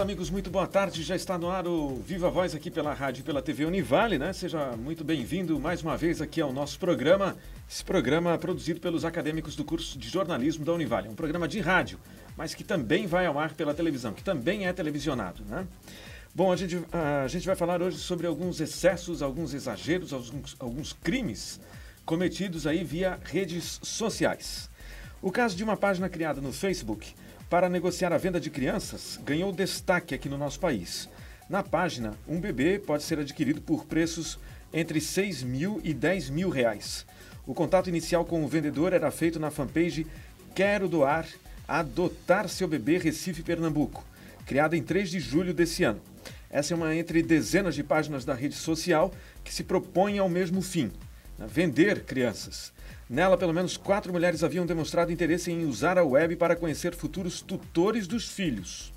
amigos, muito boa tarde. Já está no ar o Viva Voz aqui pela rádio e pela TV Univale, né? Seja muito bem-vindo mais uma vez aqui ao nosso programa. Esse programa é produzido pelos acadêmicos do curso de jornalismo da Univale. É um programa de rádio, mas que também vai ao ar pela televisão, que também é televisionado, né? Bom, a gente, a gente vai falar hoje sobre alguns excessos, alguns exageros, alguns, alguns crimes cometidos aí via redes sociais. O caso de uma página criada no Facebook para negociar a venda de crianças ganhou destaque aqui no nosso país. Na página, um bebê pode ser adquirido por preços entre 6 mil e 10 mil reais. O contato inicial com o vendedor era feito na fanpage Quero Doar, Adotar Seu Bebê Recife Pernambuco, criada em 3 de julho desse ano. Essa é uma entre dezenas de páginas da rede social que se propõe ao mesmo fim, né, vender crianças. Nela, pelo menos quatro mulheres haviam demonstrado interesse em usar a web para conhecer futuros tutores dos filhos,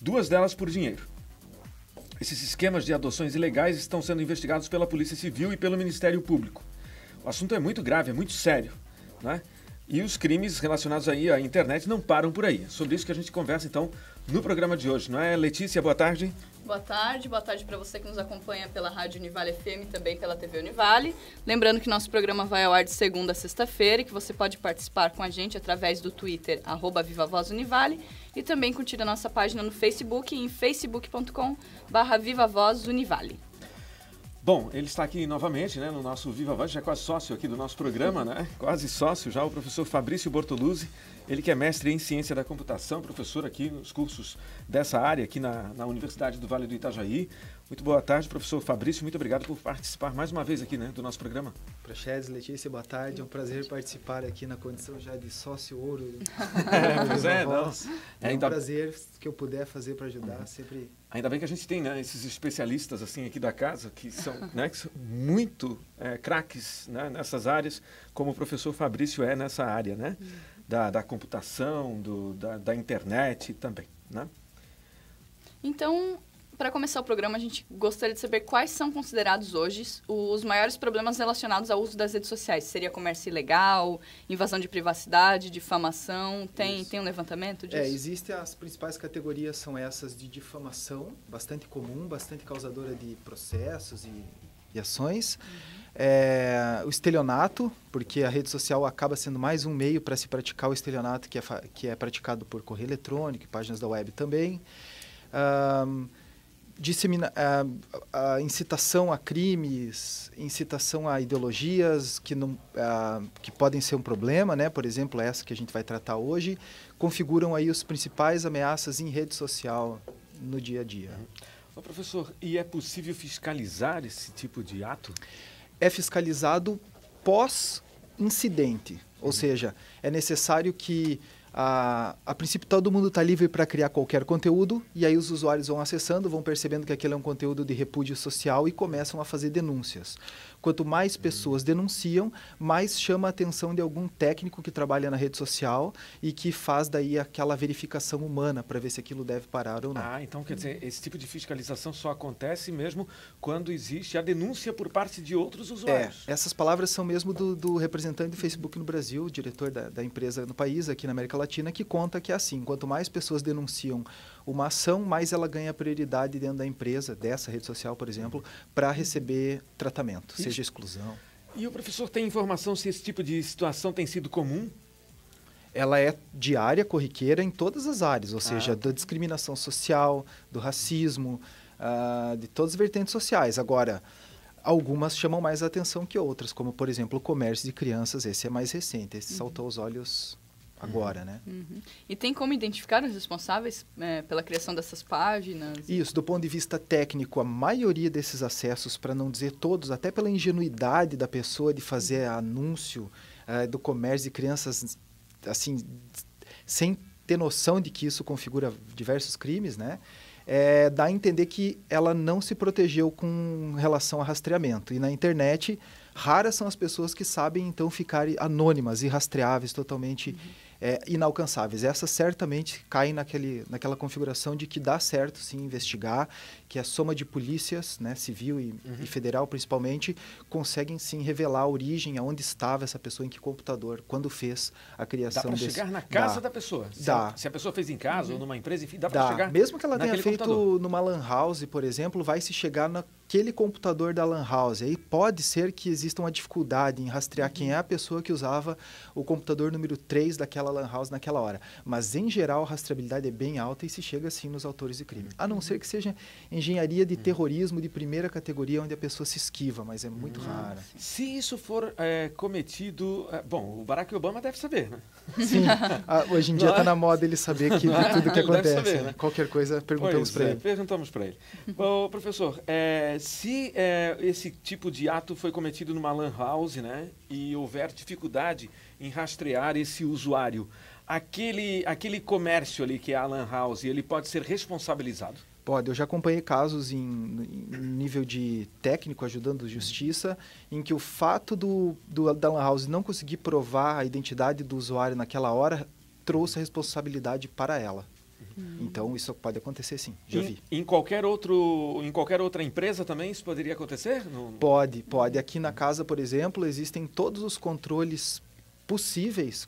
duas delas por dinheiro. Esses esquemas de adoções ilegais estão sendo investigados pela Polícia Civil e pelo Ministério Público. O assunto é muito grave, é muito sério, né? E os crimes relacionados aí à internet não param por aí. É sobre isso que a gente conversa então no programa de hoje, não é, Letícia? Boa tarde. Boa tarde, boa tarde para você que nos acompanha pela Rádio Univale FM e também pela TV Univale. Lembrando que nosso programa vai ao ar de segunda a sexta-feira e que você pode participar com a gente através do Twitter, arroba Viva Voz Univale, e também curtir a nossa página no Facebook em facebook.com barra Viva Voz Univale. Bom, ele está aqui novamente, né, no nosso Viva Voz, já é quase sócio aqui do nosso programa, né? Quase sócio já, o professor Fabrício Bortoluzzi, ele que é mestre em Ciência da Computação, professor aqui nos cursos dessa área, aqui na, na Universidade do Vale do Itajaí. Muito boa tarde, professor Fabrício. Muito obrigado por participar mais uma vez aqui né, do nosso programa. Praxedes, Letícia, boa tarde. É um prazer participar aqui na condição já de sócio ouro. é, pois é, não. é, é um prazer que eu puder fazer para ajudar. Uhum. Sempre. Ainda bem que a gente tem né, esses especialistas assim aqui da casa que são, né, que são muito é, craques né, nessas áreas, como o professor Fabrício é nessa área, né? Uhum. Da, da computação, do, da, da internet também, né? Então, para começar o programa, a gente gostaria de saber quais são considerados hoje os maiores problemas relacionados ao uso das redes sociais. Seria comércio ilegal, invasão de privacidade, difamação? Tem, tem um levantamento é, disso? É, existem as principais categorias, são essas de difamação, bastante comum, bastante causadora de processos e, e ações. Uhum. É, o estelionato, porque a rede social acaba sendo mais um meio para se praticar o estelionato que é, que é praticado por correio eletrônico, páginas da web também. Um, dissemina a, a, incitação a crimes, incitação a ideologias que, não, a, que podem ser um problema, né? por exemplo, essa que a gente vai tratar hoje, configuram aí os principais ameaças em rede social no dia a dia. Uhum. Professor, e é possível fiscalizar esse tipo de ato? É fiscalizado pós-incidente, uhum. ou seja, é necessário que a, a princípio todo mundo está livre para criar qualquer conteúdo e aí os usuários vão acessando, vão percebendo que aquele é um conteúdo de repúdio social e começam a fazer denúncias. Quanto mais pessoas denunciam, mais chama a atenção de algum técnico que trabalha na rede social e que faz daí aquela verificação humana para ver se aquilo deve parar ou não. Ah, então quer dizer, esse tipo de fiscalização só acontece mesmo quando existe a denúncia por parte de outros usuários. É, essas palavras são mesmo do, do representante do Facebook no Brasil, diretor da, da empresa no país, aqui na América Latina, que conta que é assim, quanto mais pessoas denunciam uma ação, mais ela ganha prioridade dentro da empresa, dessa rede social, por exemplo, para receber tratamento, seja exclusão. E o professor tem informação se esse tipo de situação tem sido comum? Ela é diária, corriqueira em todas as áreas, ou ah. seja, da discriminação social, do racismo, uh, de todas as vertentes sociais. Agora, algumas chamam mais atenção que outras, como por exemplo o comércio de crianças, esse é mais recente, esse uhum. saltou aos olhos agora, uhum. né? Uhum. E tem como identificar os responsáveis é, pela criação dessas páginas? Isso, do ponto de vista técnico, a maioria desses acessos, para não dizer todos, até pela ingenuidade da pessoa de fazer uhum. anúncio é, do comércio de crianças, assim, sem ter noção de que isso configura diversos crimes, né? É, dá a entender que ela não se protegeu com relação a rastreamento. E na internet, raras são as pessoas que sabem então ficar anônimas e rastreáveis totalmente. Uhum é, inalcançáveis. Essas certamente caem naquele, naquela configuração de que dá certo sim investigar que a soma de polícias, né, civil e, uhum. e, federal principalmente, conseguem sim revelar a origem, aonde estava essa pessoa, em que computador, quando fez a criação dá desse... Dá chegar na casa dá. da pessoa. Se dá. A, se a pessoa fez em casa uhum. ou numa empresa, enfim, dá, dá. para chegar Mesmo que ela tenha feito computador. numa lan house, por exemplo, vai se chegar naquele computador da Lan House. Aí pode ser que exista uma dificuldade em rastrear quem é a pessoa que usava o computador número 3 daquela Lan House naquela hora. Mas, em geral, a rastreabilidade é bem alta e se chega assim nos autores de crime. A não ser que seja em engenharia de hum. terrorismo de primeira categoria onde a pessoa se esquiva, mas é muito hum, rara. Se isso for é, cometido. É, bom, o Barack Obama deve saber, né? Sim. ah, hoje em dia está na moda ele saber que, de tudo que acontece. Saber, né? né? Qualquer coisa perguntamos para é, ele. Perguntamos para ele. bom, professor, é, se é, esse tipo de ato foi cometido numa Lan House, né? E houver dificuldade em rastrear esse usuário aquele, aquele comércio ali que é a Lan House, ele pode ser responsabilizado? Pode, eu já acompanhei casos em, em, nível de técnico ajudando justiça, em que o fato do, do da Lan House não conseguir provar a identidade do usuário naquela hora trouxe a responsabilidade para ela. Uhum. Então isso pode acontecer sim, já em, vi. Em qualquer outro, em qualquer outra empresa também isso poderia acontecer? No... Pode, pode. Aqui na casa, por exemplo, existem todos os controles possíveis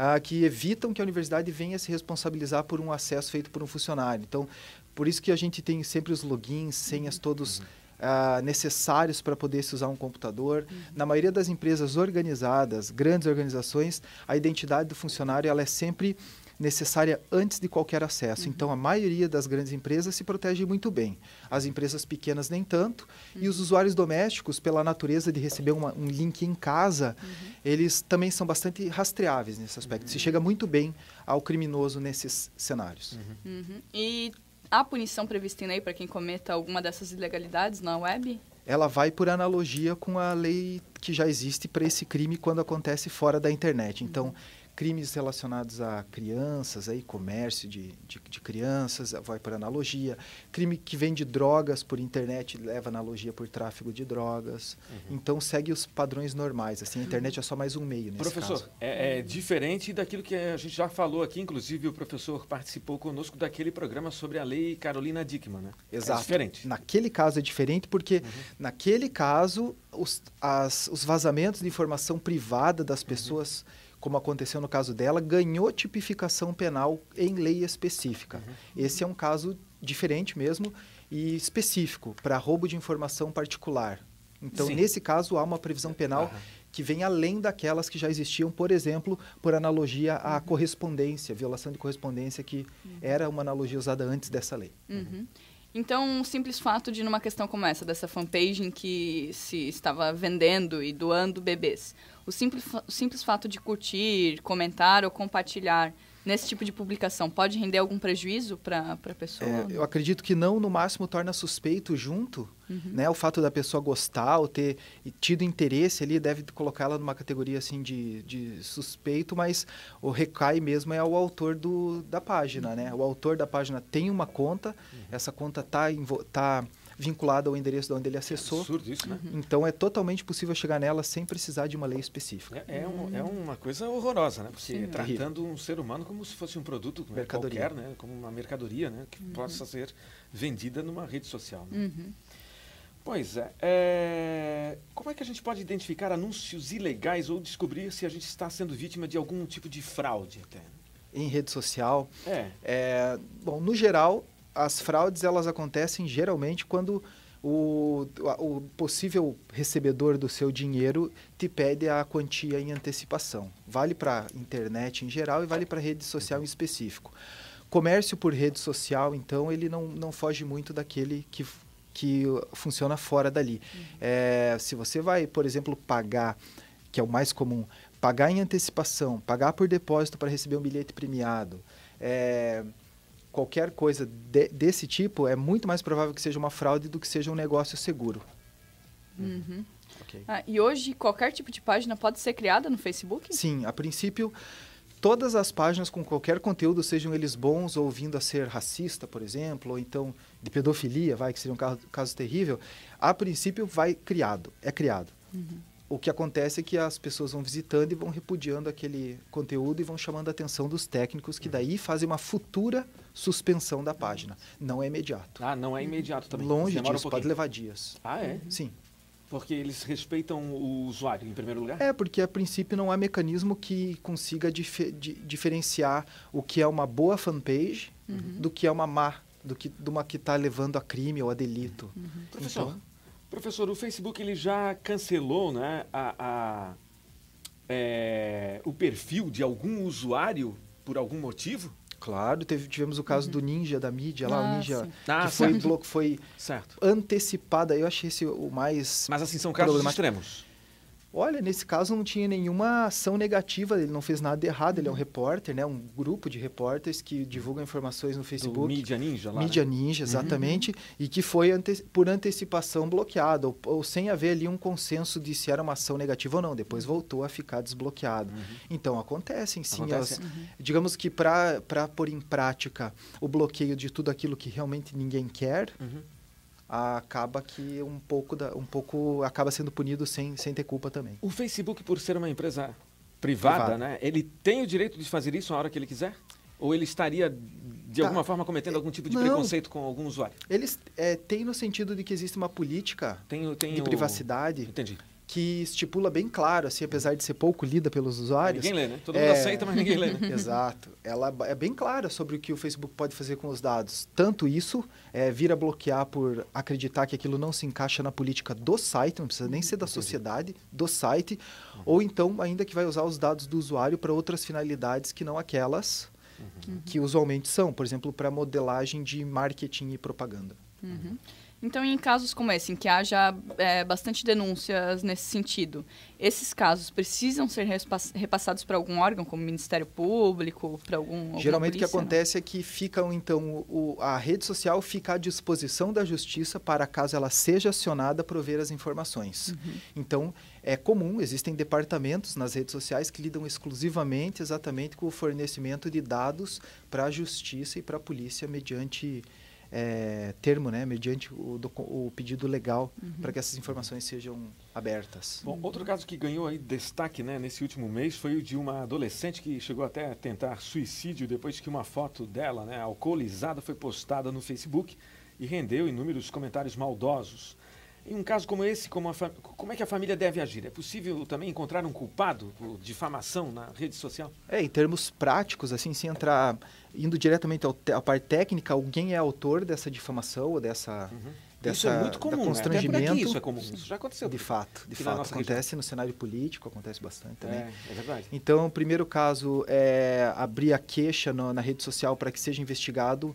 ah, que evitam que a universidade venha se responsabilizar por um acesso feito por um funcionário. Então, por isso que a gente tem sempre os logins, senhas uhum. todos uhum. uh, necessários para poder se usar um computador. Uhum. Na maioria das empresas organizadas, grandes organizações, a identidade do funcionário ela é sempre necessária antes de qualquer acesso. Uhum. Então, a maioria das grandes empresas se protege muito bem. As empresas pequenas, nem tanto. Uhum. E os uhum. usuários domésticos, pela natureza de receber uma, um link em casa, uhum. eles também são bastante rastreáveis nesse aspecto. Se uhum. chega muito bem ao criminoso nesses cenários. E há punição prevista em lei para quem cometa alguma dessas ilegalidades na web? Ela vai por analogia com a lei que já existe para esse crime quando acontece fora da internet. Então, crimes relacionados a crianças, aí, comércio de, de, de, crianças, vai por analogia. Crime que vende drogas por internet leva analogia por tráfico de drogas. Uhum. Então segue os padrões normais. Assim, a internet é só mais um meio nesse professor, caso. É, é diferente daquilo que a gente já falou aqui. Inclusive, o professor participou conosco daquele programa sobre a lei Carolina Dickman, né? É Exato. É diferente. Naquele caso é diferente porque, uhum. naquele caso, os, as, os vazamentos de informação privada das uhum. pessoas... Uhum como aconteceu no caso dela, ganhou tipificação penal em lei específica. Uhum. Esse é um caso diferente mesmo e específico para roubo de informação particular. Então, Sim. nesse caso, há uma previsão penal uhum. que vem além daquelas que já existiam, por exemplo, por analogia à uhum. correspondência, violação de correspondência, que uhum. era uma analogia usada antes dessa lei. Uhum. Então, um simples fato de, numa questão como essa, dessa fanpage em que se estava vendendo e doando bebês, o simples, o simples fato de curtir, comentar ou compartilhar nesse tipo de publicação pode render algum prejuízo para a pessoa? É, eu acredito que não, no máximo torna suspeito junto, uhum. né? O fato da pessoa gostar ou ter tido interesse ali deve colocá-la numa categoria assim de, de suspeito, mas o recai mesmo é o autor do, da página, uhum. né? O autor da página tem uma conta, uhum. essa conta está tá, tá vinculada ao endereço de onde ele acessou. É absurdo isso, né? Uhum. Então é totalmente possível chegar nela sem precisar de uma lei específica. É, é, um, é uma coisa horrorosa, né? Porque Sim, tratando um ser humano como se fosse um produto né? mercadoria. qualquer, né? Como uma mercadoria, né? Que uhum. possa ser vendida numa rede social. Né? Uhum. Pois é, é. Como é que a gente pode identificar anúncios ilegais ou descobrir se a gente está sendo vítima de algum tipo de fraude até? Em rede social? É. é bom, no geral, as fraudes elas acontecem geralmente quando o, o possível recebedor do seu dinheiro te pede a quantia em antecipação. Vale para internet em geral e vale para rede social em uhum. específico. Comércio por rede social, então, ele não, não foge muito daquele que, que funciona fora dali. Uhum. É, se você vai, por exemplo, pagar, que é o mais comum, pagar em antecipação, pagar por depósito para receber um bilhete premiado, é, qualquer coisa de, desse tipo, é muito mais provável que seja uma fraude do que seja um negócio seguro. Uhum. Okay. Ah, e hoje qualquer tipo de página pode ser criada no Facebook? Sim, a princípio todas as páginas com qualquer conteúdo, sejam eles bons ou vindo a ser racista, por exemplo, ou então de pedofilia, vai que seria um caso, caso terrível, a princípio vai criado, é criado. Uhum o que acontece é que as pessoas vão visitando e vão repudiando aquele conteúdo e vão chamando a atenção dos técnicos que uhum. daí fazem uma futura suspensão da página. Não é imediato. Ah, não é imediato também. Longe disso, um pode levar dias. Ah, é? Sim. Porque eles respeitam o usuário, em primeiro lugar? É, porque a princípio não há mecanismo que consiga dif diferenciar o que é uma boa fanpage uhum. do que é uma má, do que, de uma que está levando a crime ou a delito. Uhum. Professor, então, Professor, o Facebook ele já cancelou né, a, a é, o perfil de algum usuário por algum motivo? Claro, teve, tivemos o caso uhum. do Ninja da mídia lá, ah, o Ninja sim. que ah, foi, certo. bloco, foi certo. antecipada. Eu achei esse o mais. Mas assim, são casos extremos. Olha, nesse caso não tinha nenhuma ação negativa, ele não fez nada de errado, ele é um uhum. repórter, né? Um grupo de repórteres que divulga informações no Facebook. Do Mídia Ninja lá, Mídia né? Ninja, uhum. exatamente. Uhum. E que foi ante por antecipação bloqueado, ou, ou, sem haver ali um consenso de se era uma ação negativa ou não. Depois uhum. voltou a ficar desbloqueado. Uhum. Então, acontecem sim. Acontece. Elas, uhum. Digamos que para pôr em prática o bloqueio de tudo aquilo que realmente ninguém quer acaba que um pouco, da, um pouco acaba sendo punido sem, sem ter culpa também. O Facebook, por ser uma empresa privada, privada. né? Ele tem o direito de fazer isso na hora que ele quiser? Ou ele estaria, de tá. alguma forma, cometendo algum tipo de Não. preconceito com algum usuário? Eles é, tem no sentido de que existe uma política tem, tem de o... privacidade. Entendi que estipula bem claro, assim, apesar de ser pouco lida pelos usuários. Ninguém lê, né? Todo é... mundo aceita, mas ninguém lê, né? Exato. Ela é bem clara sobre o que o Facebook pode fazer com os dados. Tanto isso, é, vira bloquear por acreditar que aquilo não se encaixa na política do site, não precisa nem ser da sociedade, do site, uhum. ou então ainda que vai usar os dados do usuário para outras finalidades que não aquelas uhum. que, que usualmente são, por exemplo, para modelagem de marketing e propaganda. Uhum. Então, em casos como esse, em que haja é, bastante denúncias nesse sentido, esses casos precisam ser repassados para algum órgão, como Ministério Público, para algum. Geralmente polícia, o que né? acontece é que ficam, então, o, a rede social fica à disposição da justiça para, caso ela seja acionada, prover as informações. Uhum. Então, é comum, existem departamentos nas redes sociais que lidam exclusivamente, exatamente, com o fornecimento de dados para a justiça e para a polícia mediante é, termo, né, mediante o, do, o pedido legal, uhum. para que essas informações sejam abertas. Bom, outro caso que ganhou aí destaque né, nesse último mês foi o de uma adolescente que chegou até a tentar suicídio depois que uma foto dela, né, alcoolizada, foi postada no Facebook e rendeu inúmeros comentários maldosos. Em um caso como esse, como, fam... como, é que a família deve agir? É possível também encontrar um culpado por difamação na rede social? É, em termos práticos, assim, se entrar indo diretamente à parte técnica, alguém é autor dessa difamação ou dessa. Uhum. Dessa, isso é muito comum, constrangimento. Né? Até isso é comum, isso já aconteceu. De fato, de fato. Acontece região. no cenário político, acontece bastante também. É, é verdade. Então, o primeiro caso é abrir a queixa no, na rede social para que seja investigado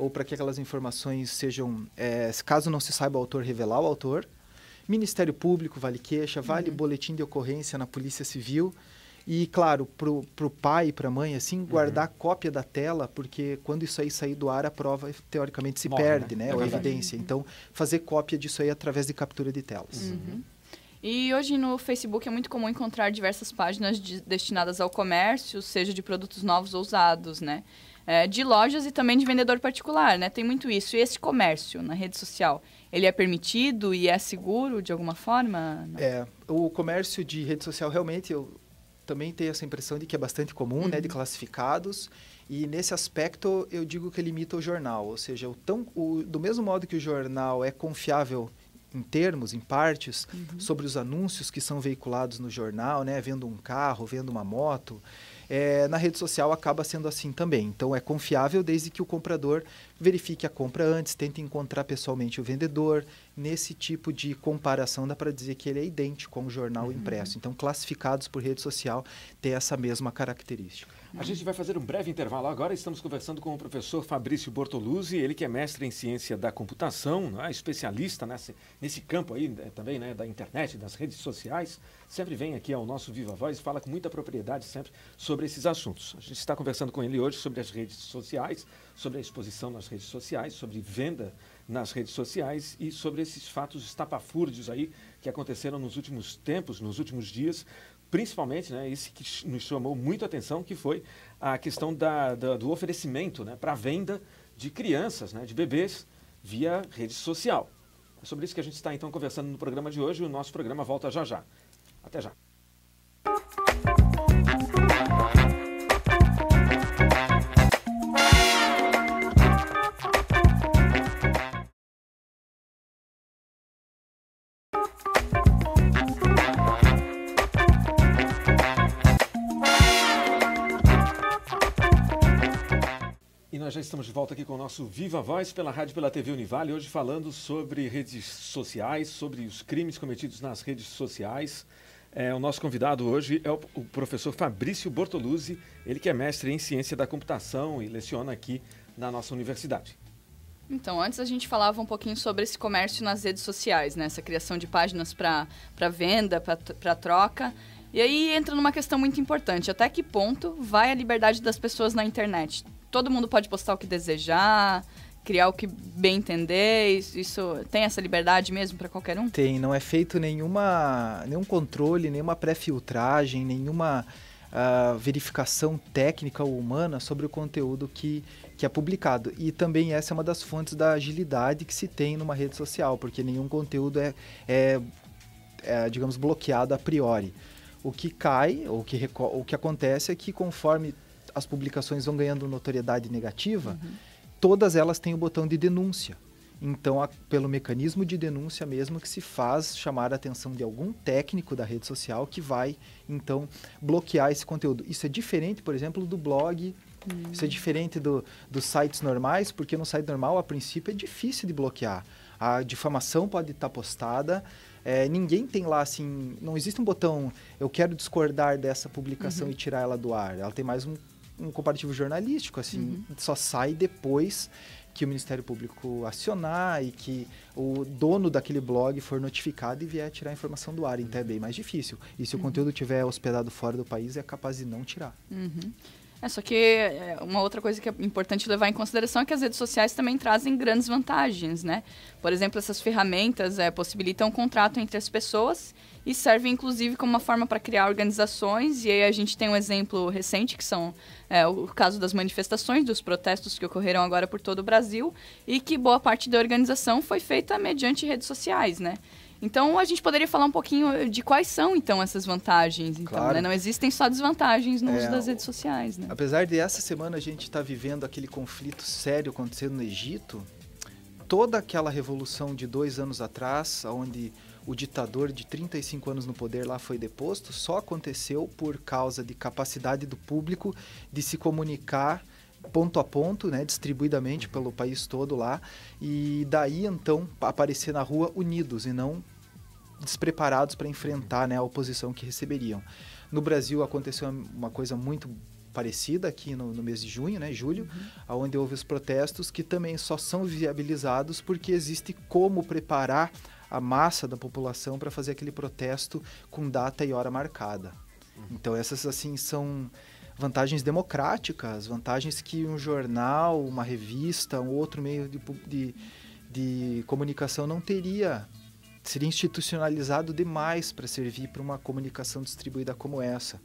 ou para que aquelas informações sejam, é, caso não se saiba o autor, revelar o autor. Ministério Público vale queixa, vale uhum. boletim de ocorrência na Polícia Civil. E, claro, para o pai e para a mãe, assim, guardar uhum. cópia da tela, porque quando isso aí sair do ar, a prova teoricamente se Morre, perde, né? né? É Ou a evidência. Uhum. Então, fazer cópia disso aí através de captura de telas. Uhum. uhum. E hoje no Facebook é muito comum encontrar diversas páginas de, destinadas ao comércio, seja de produtos novos ou usados, né? é, de lojas e também de vendedor particular, né? Tem muito isso. E esse comércio na rede social, ele é permitido e é seguro de alguma forma? Não. É, o comércio de rede social realmente eu também tenho essa impressão de que é bastante comum, uhum. né, de uhum. classificados. E nesse aspecto eu digo que limita o jornal, ou seja, o tão, o, do mesmo modo que o jornal é confiável em termos, em partes, uhum. sobre os anúncios que são veiculados no jornal, né? Vendo um carro, vendo uma moto, é, na rede social acaba sendo assim também. Então é confiável desde que o comprador verifique a compra antes, tente encontrar pessoalmente o vendedor. Nesse tipo de comparação dá para dizer que ele é idêntico ao jornal uhum. impresso. Então classificados por rede social tem essa mesma característica. A gente vai fazer um breve intervalo agora. Estamos conversando com o professor Fabrício Bortoluzzi, ele que é mestre em ciência da computação, né? especialista nesse, nesse campo aí né? também né? da internet, das redes sociais. Sempre vem aqui ao nosso Viva Voz e fala com muita propriedade sempre sobre esses assuntos. A gente está conversando com ele hoje sobre as redes sociais, sobre a exposição nas redes sociais, sobre venda nas redes sociais e sobre esses fatos estapafúrdios aí que aconteceram nos últimos tempos, nos últimos dias, principalmente, né, isso que nos chamou muito a atenção, que foi a questão da, da do oferecimento né, para venda de crianças, né, de bebês, via rede social. É sobre isso que a gente está então conversando no programa de hoje. O nosso programa volta já já. Até já. já estamos de volta aqui com o nosso Viva Voz pela Rádio pela TV Univale, hoje falando sobre redes sociais, sobre os crimes cometidos nas redes sociais. É, o nosso convidado hoje é o, o professor Fabrício Bortoluzzi, ele que é mestre em ciência da computação e leciona aqui na nossa universidade. Então, antes a gente falava um pouquinho sobre esse comércio nas redes sociais, né? Essa criação de páginas para venda, para troca. E aí entra numa questão muito importante: até que ponto vai a liberdade das pessoas na internet? todo mundo pode postar o que desejar, criar o que bem entender. Isso tem essa liberdade mesmo para qualquer um? Tem, não é feito nenhuma nenhum controle, nenhuma pré-filtragem, nenhuma uh, verificação técnica ou humana sobre o conteúdo que, que é publicado. E também essa é uma das fontes da agilidade que se tem numa rede social, porque nenhum conteúdo é, é, é digamos, bloqueado a priori. O que cai, ou que, o que acontece é que conforme as publicações vão ganhando notoriedade negativa, uhum. todas elas têm o botão de denúncia. Então, a, pelo mecanismo de denúncia mesmo que se faz chamar a atenção de algum técnico da rede social que vai, então, bloquear esse conteúdo. Isso é diferente, por exemplo, do blog, hum. isso é diferente do, dos sites normais, porque no site normal, a princípio, é difícil de bloquear. A difamação pode estar postada, é, ninguém tem lá assim, não existe um botão eu quero discordar dessa publicação uhum. e tirar ela do ar. Ela tem mais um um comparativo jornalístico, assim, uhum. só sai depois que o Ministério Público acionar e que o dono daquele blog for notificado e vier tirar a informação do ar. Então uhum. é bem mais difícil. E se uhum. o conteúdo estiver hospedado fora do país, é capaz de não tirar. Uhum. É, só que é, uma outra coisa que é importante levar em consideração é que as redes sociais também trazem grandes vantagens, né? Por exemplo, essas ferramentas é, possibilitam um contrato entre as pessoas e serve inclusive como uma forma para criar organizações. E aí a gente tem um exemplo recente, que são é, o caso das manifestações, dos protestos que ocorreram agora por todo o Brasil, e que boa parte da organização foi feita mediante redes sociais, né? Então a gente poderia falar um pouquinho de quais são então essas vantagens. Então, né? claro. né? Não existem só desvantagens no é, uso das redes sociais. Né? Apesar de essa semana a gente estar tá vivendo aquele conflito sério acontecendo no Egito, toda aquela revolução de dois anos atrás, onde o ditador de 35 anos no poder lá foi deposto, só aconteceu por causa de capacidade do público de se comunicar ponto a ponto, né, distribuidamente pelo país todo lá, e daí então aparecer na rua unidos e não despreparados para enfrentar né, a oposição que receberiam. No Brasil aconteceu uma coisa muito parecida aqui no, no mês de junho, né, julho, uhum. onde houve os protestos que também só são viabilizados porque existe como preparar a massa da população para fazer aquele protesto com data e hora marcada. Uhum. Então essas assim são vantagens democráticas, vantagens que um jornal, uma revista, um outro meio de, de, de comunicação não teria. Seria institucionalizado demais para servir para uma comunicação distribuída como essa.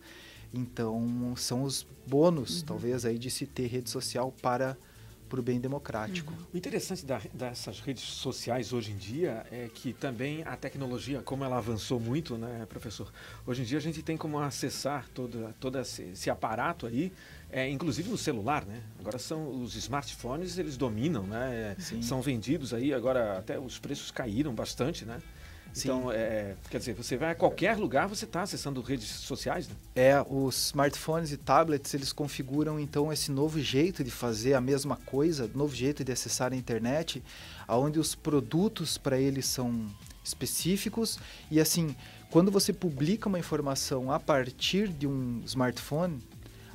Então, são os bônus, uhum. talvez, aí de se ter rede social para para o bem democrático. Uhum. O interessante da, dessas redes sociais hoje em dia é que também a tecnologia, como ela avançou muito, né, professor? Hoje em dia a gente tem como acessar todo, todo esse, esse aparato aí, é, inclusive no celular, né? Agora são os smartphones, eles dominam, né? É, Sim. São vendidos aí, agora até os preços caíram bastante, né? Sim. Então, é, é, quer dizer, você vai a qualquer lugar, você está acessando redes sociais, né? É, os smartphones e tablets, eles configuram então esse novo jeito de fazer a mesma coisa, novo jeito de acessar a internet, aonde os produtos para eles são específicos e assim, quando você publica uma informação a partir de um smartphone,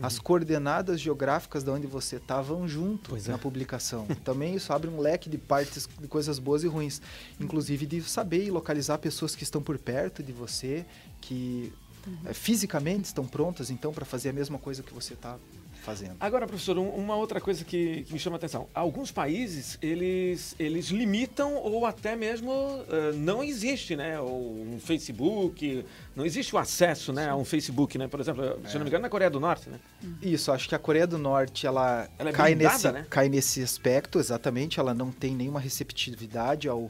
as coordenadas geográficas de onde você estava tá vão junto pois na é. publicação. Também isso abre um leque de partes, de coisas boas e ruins. Inclusive de saber e localizar pessoas que estão por perto de você, que uhum. é, fisicamente estão prontas então para fazer a mesma coisa que você está fazendo. Agora, professor, um, uma outra coisa que, que, me chama a atenção. Alguns países, eles, eles limitam ou até mesmo uh, não existe, né? um Facebook, não existe o acesso né, a um Facebook, né? Por exemplo, é. se não me engano, na Coreia do Norte, né? Isso, acho que a Coreia do Norte, ela, ela é cai, blindada, nesse, né? cai nesse aspecto, exatamente. Ela não tem nenhuma receptividade ao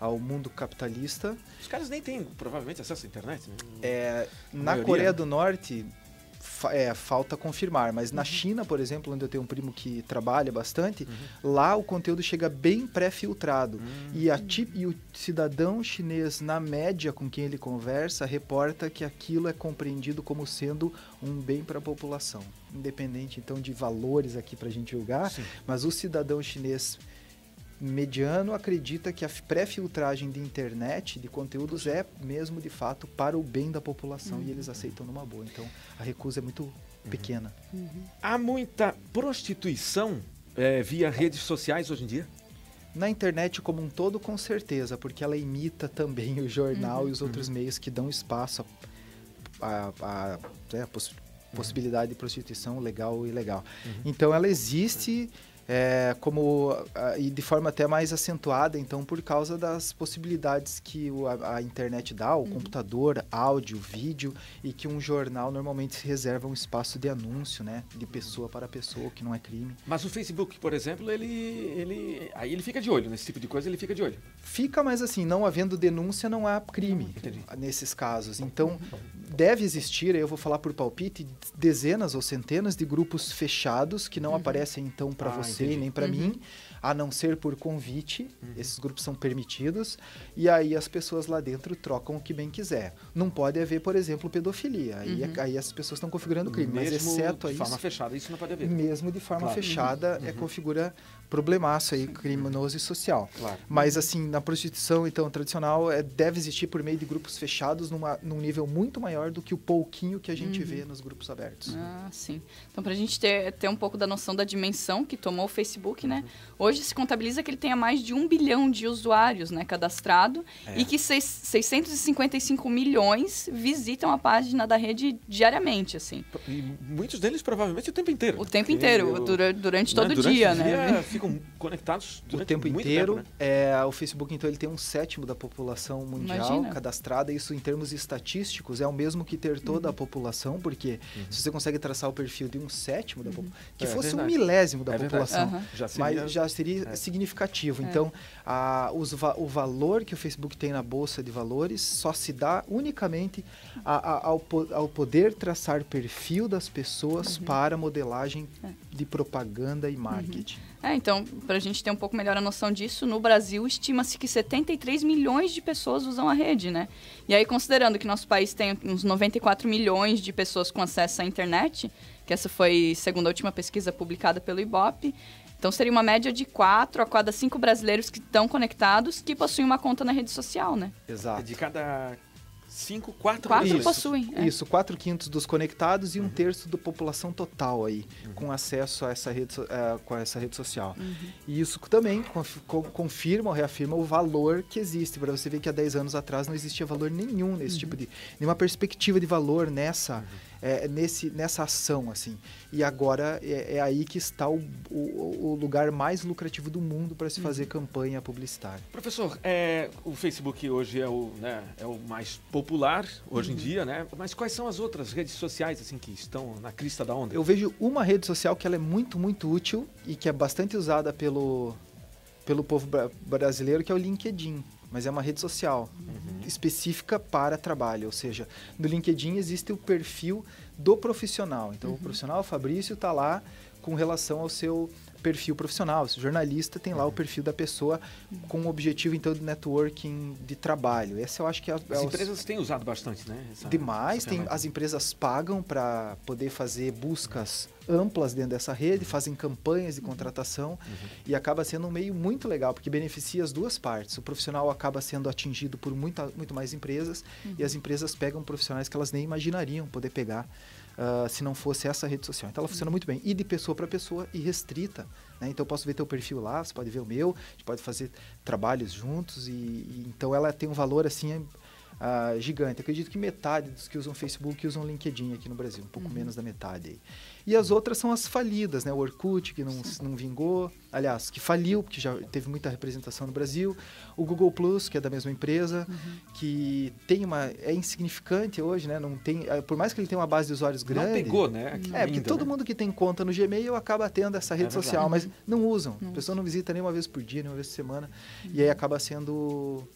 ao mundo capitalista. Os caras nem têm, provavelmente, acesso à internet. Né? É, na maioria. Coreia do Norte, é, falta confirmar, mas uhum. na China, por exemplo, onde eu tenho um primo que trabalha bastante, uhum. lá o conteúdo chega bem pré-filtrado. Uhum. E, hum. e, o cidadão chinês, na média com quem ele conversa, reporta que aquilo é compreendido como sendo um bem para a população. Independente, então, de valores aqui para a gente julgar, Sim. mas o cidadão chinês mediano acredita que a pré-filtragem de internet, de conteúdos, é mesmo de fato para o bem da população uhum. e eles uhum. aceitam numa boa. Então a recusa é muito uhum. pequena. Uhum. Há muita prostituição é, via redes sociais hoje em dia? Na internet como um todo, com certeza, porque ela imita também o jornal uhum. e os outros uhum. meios que dão espaço a, a, a, né, a poss possibilidade de prostituição legal e ilegal. Então ela existe é, como ah, e de forma até mais acentuada, então, por causa das possibilidades que o, a, a, internet dá, o uhum. computador, áudio, vídeo, e que um jornal normalmente reserva um espaço de anúncio, né, de pessoa para pessoa, que não é crime. Mas o Facebook, por exemplo, ele, ele aí ele fica de olho nesse tipo de coisa, ele fica de olho. Fica, mas assim, não havendo denúncia, não há crime nesses casos. Então, deve existir, eu vou falar por palpite, dezenas ou centenas de grupos fechados que não uhum. aparecem então para ah, você entendi. nem para uhum. mim, a não ser por convite. Uhum. Esses grupos são permitidos e aí as pessoas lá dentro trocam o que bem quiser. Não pode haver, por exemplo, pedofilia. Aí, é uhum. aí as pessoas estão configurando crime, Mesmo mas exceto de isso, forma fechada isso não pode haver. Mesmo de forma claro. fechada é uhum. Uhum. configura problemaço aí, criminoso e social. Claro. Mas, assim, na prostituição, então, tradicional, é, deve existir por meio de grupos fechados numa, num nível muito maior do que o pouquinho que a gente uhum. vê nos grupos abertos. Ah, sim. Então, para a gente ter, ter um pouco da noção da dimensão que tomou o Facebook, né? Uhum. Hoje se contabiliza que ele tenha mais de um bilhão de usuários, né, cadastrado, é. e que seis, 655 milhões visitam a página da rede diariamente, assim. E muitos deles, provavelmente, o tempo inteiro. O tempo inteiro, eu... durante, durante né? todo durante dia, o dia, né? ficam conectados o tempo inteiro. Tempo, né? é, o Facebook, então, ele tem um sétimo da população mundial Imagina. cadastrada. Isso, em termos estatísticos, é o mesmo que ter toda uhum. a população, porque uhum. se você consegue traçar o perfil de um sétimo da uhum. população, é, que é, fosse um milésimo da é população, uhum. já seria, mas já seria significativo. É. Então, a, os, o valor que o Facebook tem na Bolsa de Valores só se dá unicamente a, a, ao, ao, poder traçar perfil das pessoas uhum. para modelagem de propaganda e marketing. Uhum. É, então, para a gente ter um pouco melhor a noção disso, no Brasil estima-se que 73 milhões de pessoas usam a rede, né? E aí, considerando que nosso país tem uns 94 milhões de pessoas com acesso à internet, que essa foi, segundo a última pesquisa publicada pelo IBOP, então seria uma média de 4 a cada 5 brasileiros que estão conectados que possuem uma conta na rede social, né? Exato. De cada Cinco, quatro, quatro isso, possuem. É. Isso, quatro quintos dos conectados e uhum. um terço da população total aí, uhum. com acesso a essa rede, uh, com essa rede social. Uhum. E isso também conf, confirma ou reafirma o valor que existe. Para você ver que há 10 anos atrás não existia valor nenhum nesse uhum. tipo de. nenhuma perspectiva de valor nessa. Uhum. É, é, nesse, nessa ação, assim. E agora é, é aí que está o, o, o, lugar mais lucrativo do mundo para se uhum. fazer campanha publicitária. Professor, é, o Facebook hoje é o, né, é o mais popular hoje em uhum. dia, né? Mas quais são as outras redes sociais assim que estão na crista da onda? Eu vejo uma rede social que ela é muito, muito útil e que é bastante usada pelo, pelo povo brasileiro, que é o LinkedIn mas é uma rede social uhum. específica para trabalho. Ou seja, no LinkedIn existe o perfil do profissional. Então, uhum. o profissional Fabrício está lá com relação ao seu perfil profissional. Se jornalista tem lá uhum. o perfil da pessoa com o objetivo, então, de networking de trabalho. Essa eu acho que é, é As os... empresas têm usado bastante, né? Essa, Demais. Essa tem, as empresas pagam para poder fazer buscas amplas dentro dessa rede, uhum. fazem campanhas de contratação uhum. uhum. e acaba sendo um meio muito legal, porque beneficia as duas partes. O profissional acaba sendo atingido por muita, muito mais empresas uhum. e as empresas pegam profissionais que elas nem imaginariam poder pegar uh, se não fosse essa rede social. Então ela funciona muito bem. E de pessoa para pessoa e restrita. Né? Então eu posso ver teu perfil lá, você pode ver o meu, a gente pode fazer trabalhos juntos. E, e então ela tem um valor assim ah, gigante. acredito que metade dos que usam Facebook usam LinkedIn aqui no Brasil, um pouco uhum. menos da metade aí. E as outras são as falidas, né? O Orkut, que não, não vingou, aliás, que faliu, porque já teve muita representação no Brasil. O Google Plus, que é da mesma empresa, uhum. que tem uma. é insignificante hoje, né? Não tem, ah, por mais que ele tenha uma base de usuários grande. Não pegou, né? Aqui é, porque todo né? mundo que tem conta no Gmail acaba tendo essa rede é social, mas não usam. Não. A pessoa não visita nem uma vez por dia, nem uma vez por semana. Uhum. E aí acaba sendo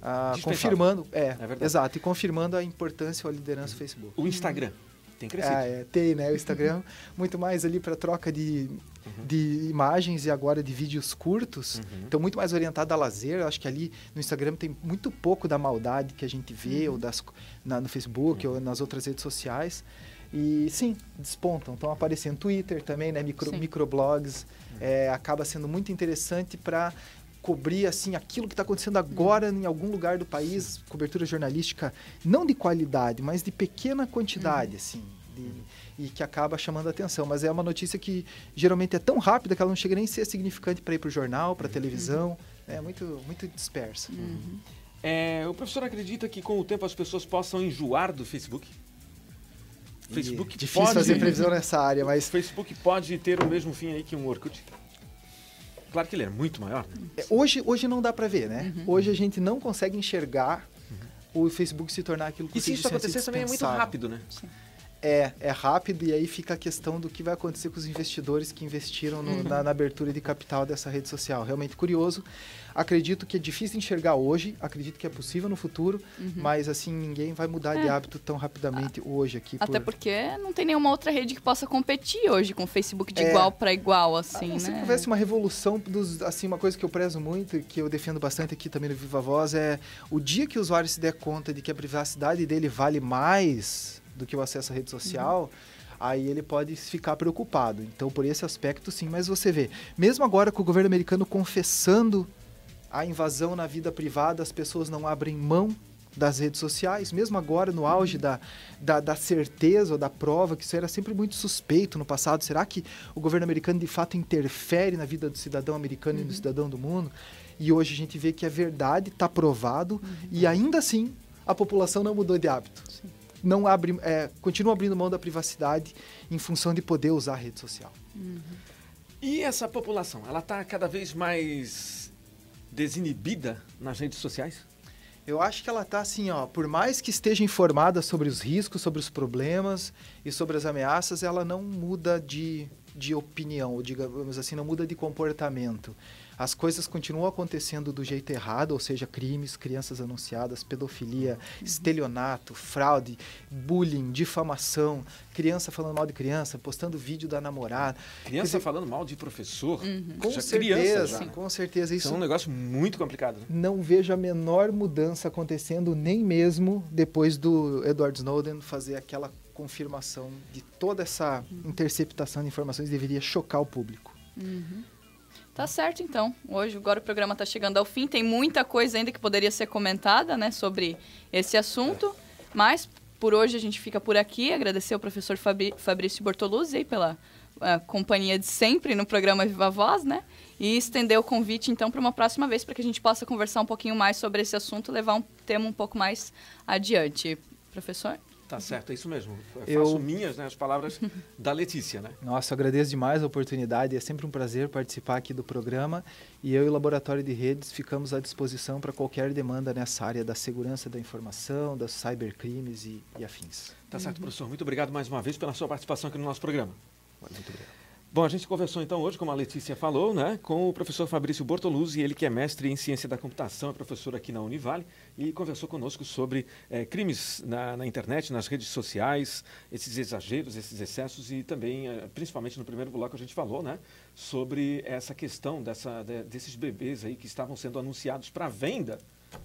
ah, confirmando, é, é exato, e confirmando a importância ou a liderança do Facebook. O Instagram tem crescido. Ah, é, tem, né? O Instagram, uhum. muito mais ali para troca de, uhum. de imagens e agora de vídeos curtos. Uhum. Então, muito mais orientado a lazer. Eu acho que ali no Instagram tem muito pouco da maldade que a gente vê, uhum. ou das, na, no Facebook, uhum. ou nas outras redes sociais. E sim, despontam. Estão aparecendo Twitter também, né? Micro, microblogs. É, acaba sendo muito interessante para cobrir assim aquilo que está acontecendo agora em algum lugar do país, cobertura jornalística não de qualidade, mas de pequena quantidade, uhum. assim, de, e que acaba chamando a atenção. Mas é uma notícia que geralmente é tão rápida que ela não chega nem a ser significante para ir para o jornal, para a uhum. televisão, uhum. é muito, muito dispersa. Uhum. É, o professor acredita que com o tempo as pessoas possam enjoar do Facebook? Facebook e difícil pode... fazer previsão nessa área, mas o Facebook pode ter o mesmo fim aí que um Orkut. Claro que ele era é muito maior. Né? Hoje, hoje não dá para ver, né? Uhum. Hoje a gente não consegue enxergar uhum. o Facebook se tornar aquilo que E se isso acontecer também é muito rápido, né? Sim. É, é rápido e aí fica a questão do que vai acontecer com os investidores que investiram no, na, uhum. na, abertura de capital dessa rede social. Realmente curioso. Acredito que é difícil enxergar hoje, acredito que é possível no futuro, uhum. mas assim, ninguém vai mudar é. de hábito tão rapidamente ah, hoje aqui. Até por... porque não tem nenhuma outra rede que possa competir hoje com o Facebook de é. igual para igual, ah, assim, ah, Se né? houvesse uma revolução, dos, assim, uma coisa que eu prezo muito e que eu defendo bastante aqui também no Viva Voz é o dia que o usuário se der conta de que a privacidade dele vale mais do que o acesso à rede social, uhum. aí ele pode ficar preocupado. Então, por esse aspecto, sim. Mas você vê, mesmo agora com o governo americano confessando a invasão na vida privada, as pessoas não abrem mão das redes sociais, mesmo agora no auge uhum. da, da, da, certeza ou da prova, que isso era sempre muito suspeito no passado. Será que o governo americano de fato interfere na vida do cidadão americano uhum. e do uhum. cidadão do mundo? E hoje a gente vê que é verdade, está provado, uhum. e ainda assim a população não mudou de hábito. Sim não abre, é, continua abrindo mão da privacidade em função de poder usar a rede social. Uhum. E essa população, ela está cada vez mais desinibida nas redes sociais? Eu acho que ela está assim, ó, por mais que esteja informada sobre os riscos, sobre os problemas e sobre as ameaças, ela não muda de de opinião, ou digamos assim, não muda de comportamento. As coisas continuam acontecendo do jeito errado, ou seja, crimes, crianças anunciadas, pedofilia, uhum. estelionato, fraude, bullying, difamação, criança falando mal de criança, postando vídeo da namorada. Criança dizer, falando mal de professor? Uhum. Com certeza, criança, já, né? com certeza. Isso, isso é um negócio muito complicado. Né? Não vejo a menor mudança acontecendo, nem mesmo depois do Edward Snowden fazer aquela confirmação de toda essa uhum. interceptação de informações deveria chocar o público. Uhum. Tá certo, então. Hoje, agora o programa está chegando ao fim. Tem muita coisa ainda que poderia ser comentada né, sobre esse assunto, mas por hoje a gente fica por aqui. Agradecer ao professor Fabri Fabrício Bortoluzzi pela eh, companhia de sempre no programa Viva Voz, né? E estender o convite, então, para uma próxima vez, para que a gente possa conversar um pouquinho mais sobre esse assunto, levar um tema um pouco mais adiante. Professor? Tá uhum. certo, é isso mesmo. Eu faço minhas né, as palavras da Letícia, né? Nossa, agradeço demais a oportunidade, é sempre um prazer participar aqui do programa e eu e o Laboratório de Redes ficamos à disposição para qualquer demanda nessa área da segurança da informação, dos cybercrimes e, e afins. Tá certo, uhum. professor. Muito obrigado mais uma vez pela sua participação aqui no nosso programa. Muito obrigado. Bom, a gente conversou então hoje, como a Letícia falou, né, com o professor Fabrício Bortoluzzi, ele que é mestre em ciência da computação, é professor aqui na Univale, e conversou conosco sobre é, crimes na, na, internet, nas redes sociais, esses exageros, esses excessos, e também, é, principalmente no primeiro bloco, a gente falou né, sobre essa questão dessa, de, desses bebês aí que estavam sendo anunciados para venda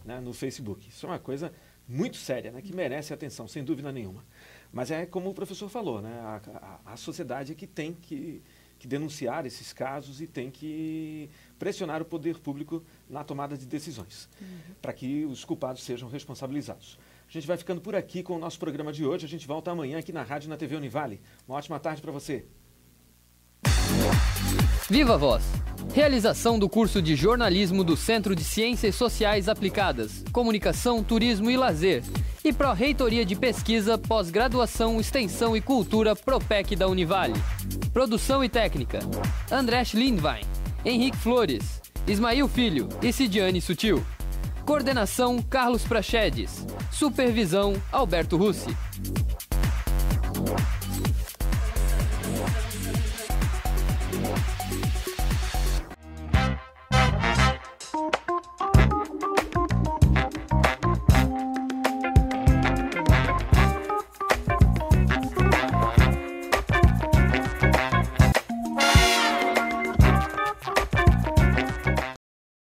né, no Facebook. Isso é uma coisa muito séria, né, que merece atenção, sem dúvida nenhuma. Mas é como o professor falou, né, a, a, a sociedade é que tem que que denunciar esses casos e tem que pressionar o poder público na tomada de decisões, uhum. para que os culpados sejam responsabilizados. A gente vai ficando por aqui com o nosso programa de hoje. A gente volta amanhã aqui na Rádio e na TV Univale. Uma ótima tarde para você. Viva Voz! Realização do curso de jornalismo do Centro de Ciências Sociais Aplicadas, Comunicação, Turismo e Lazer e Pró-Reitoria de Pesquisa, Pós-Graduação, Extensão e Cultura Propec da Univale. Produção e técnica: Andrés Lindwein, Henrique Flores, Ismael Filho e Sidiane Sutil. Coordenação: Carlos Prachedes. Supervisão: Alberto Russi.